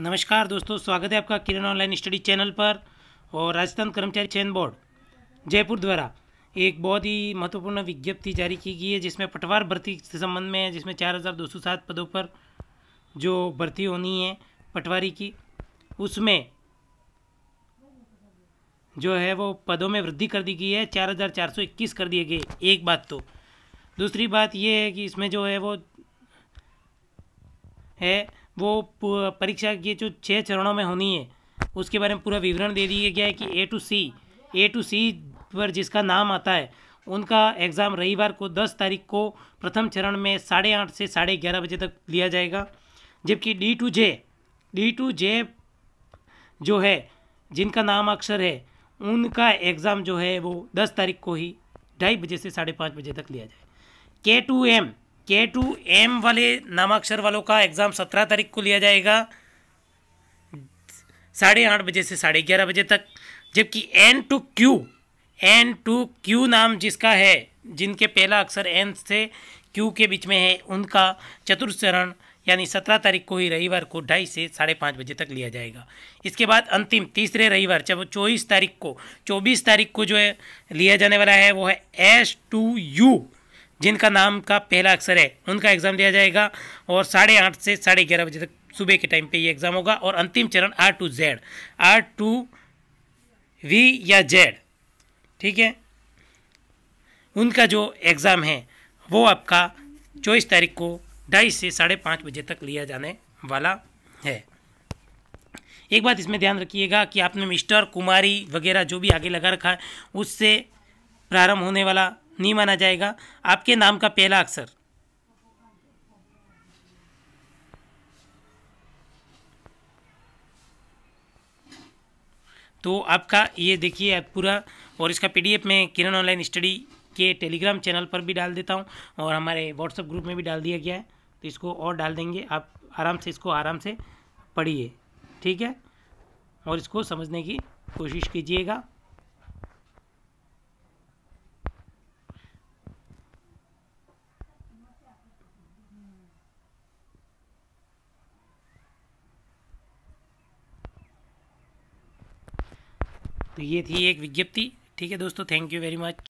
नमस्कार दोस्तों स्वागत है आपका किरण ऑनलाइन स्टडी चैनल पर और राजस्थान कर्मचारी चयन बोर्ड जयपुर द्वारा एक बहुत ही महत्वपूर्ण विज्ञप्ति जारी की गई है जिसमें पटवार भर्ती के संबंध में जिसमें चार हज़ार दो सौ सात पदों पर जो भर्ती होनी है पटवारी की उसमें जो है वो पदों में वृद्धि कर दी गई है चार हज़ार चार सौ इक्कीस कर दिए गए एक बात तो दूसरी बात ये है कि इसमें जो है वो है वो परीक्षा के जो छः चरणों में होनी है उसके बारे में पूरा विवरण दे दिया गया है कि ए टू सी ए टू सी पर जिसका नाम आता है उनका एग्ज़ाम रविवार को दस तारीख को प्रथम चरण में साढ़े आठ से साढ़े ग्यारह बजे तक लिया जाएगा जबकि D to J D to J जो है जिनका नाम अक्षर है उनका एग्ज़ाम जो है वो दस तारीख को ही ढाई बजे से साढ़े पाँच बजे तक लिया जाए K to M K to M वाले नामाक्षर वालों का एग्ज़ाम सत्रह तारीख को लिया जाएगा साढ़े आठ बजे से साढ़े ग्यारह बजे तक जबकि N to Q N to Q नाम जिसका है जिनके पहला अक्षर एन से क्यू के बीच में है उनका चरण यानी सत्रह तारीख को ही रविवार को ढाई से साढ़े पाँच बजे तक लिया जाएगा इसके बाद अंतिम तीसरे रविवार जब चौबीस तारीख को चौबीस तारीख को जो है लिया जाने वाला है वो है एस टू यू जिनका नाम का पहला अक्षर है उनका एग्ज़ाम दिया जाएगा और साढ़े आठ से साढ़े ग्यारह बजे तक सुबह के टाइम पे ये एग्ज़ाम होगा और अंतिम चरण R to Z R to V या जेड ठीक है उनका जो एग्ज़ाम है वो आपका चौबीस तारीख को ढाई से साढ़े पाँच बजे तक लिया जाने वाला है एक बात इसमें ध्यान रखिएगा कि आपने मिस्टर कुमारी वगैरह जो भी आगे लगा रखा है उससे प्रारंभ होने वाला नहीं माना जाएगा आपके नाम का पहला अक्षर तो आपका ये देखिए आप पूरा और इसका पीडीएफ मैं किरण ऑनलाइन स्टडी के टेलीग्राम चैनल पर भी डाल देता हूँ और हमारे व्हाट्सएप ग्रुप में भी डाल दिया गया है तो इसको और डाल देंगे आप आराम से इसको आराम से पढ़िए ठीक है और इसको समझने की कोशिश कीजिएगा तो ये थी एक विज्ञप्ति ठीक है दोस्तों थैंक यू वेरी मच